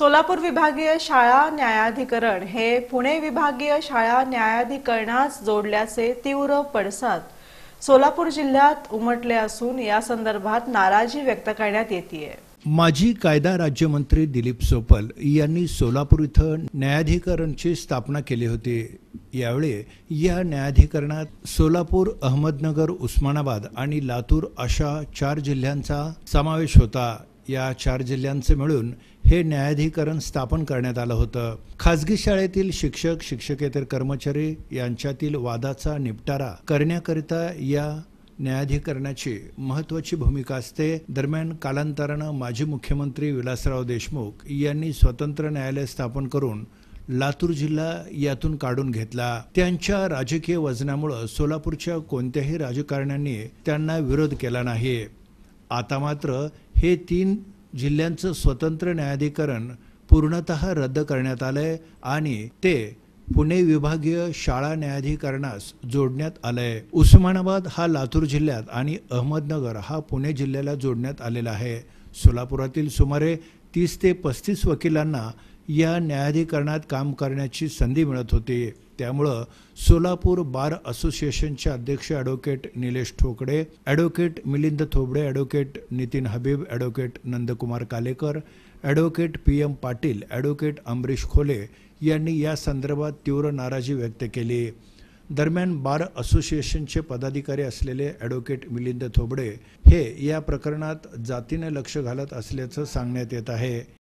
सोलापूर विभागीय शाळा न्यायाधिकरण हे पुणे विभागीय शाळा न्यायाधिकरणास जोडल्याचे तीव्र पडसाद सोलापूर जिल्ह्यात उमटले असून या संदर्भात नाराजी व्यक्त करण्यात येते माजी कायदा राज्यमंत्री दिलीप सोपल यांनी सोलापूर इथं न्यायाधिकरणची स्थापना केली होती यावेळी या न्यायाधिकरणात सोलापूर अहमदनगर उस्मानाबाद आणि लातूर अशा चार जिल्ह्यांचा समावेश होता या चार जिल्ह्यांचे मिळून हे न्यायाधिकरण स्थापन करण्यात आलं होतं खासगी शाळेतील शिक्षक शिक्षकेतर कर्मचारी यांच्यातील वादाचा निपटारा करण्याकरिता या न्यायाधिकरणाची महत्वाची भूमिका असते दरम्यान कालांतरानं माजी मुख्यमंत्री विलासराव देशमुख यांनी स्वतंत्र न्यायालय स्थापन करून लातूर जिल्हा यातून काढून घेतला त्यांच्या राजकीय वजनामुळं सोलापूरच्या कोणत्याही राजकारण्यांनी त्यांना विरोध केला नाही आता मात्र हे तीन जिल्ह्यांचं स्वतंत्र न्यायाधिकरण पूर्णत रद्द करण्यात आलं आहे आणि ते पुणे विभागीय शाळा न्यायाधिकरणास जोडण्यात आलं आहे उस्मानाबाद हा लातूर जिल्ह्यात आणि अहमदनगर हा पुणे जिल्ह्याला जोडण्यात आलेला आहे सोलापुरातील सुमारे तीस ते पस्तीस वकिलांना या न्यायाधिकरणात काम करण्याची संधी मिळत होती त्यामुळं सोलापूर बार असोसिएशनचे अध्यक्ष advocate Nilesh Thokade advocate Milind Thobade advocate Nitin Habib advocate Nandkumar Kalekar advocate P M Patil advocate Amrish Khole यांनी या संदर्भात तीव्र नाराजी व्यक्त केली दरम्यान बार असोसिएशनचे पदाधिकारी असलेले ॲडव्होकेट मिलिंद थोबडे हे या प्रकरणात जातीने लक्ष घालत असल्याचं सांगण्यात येत आहे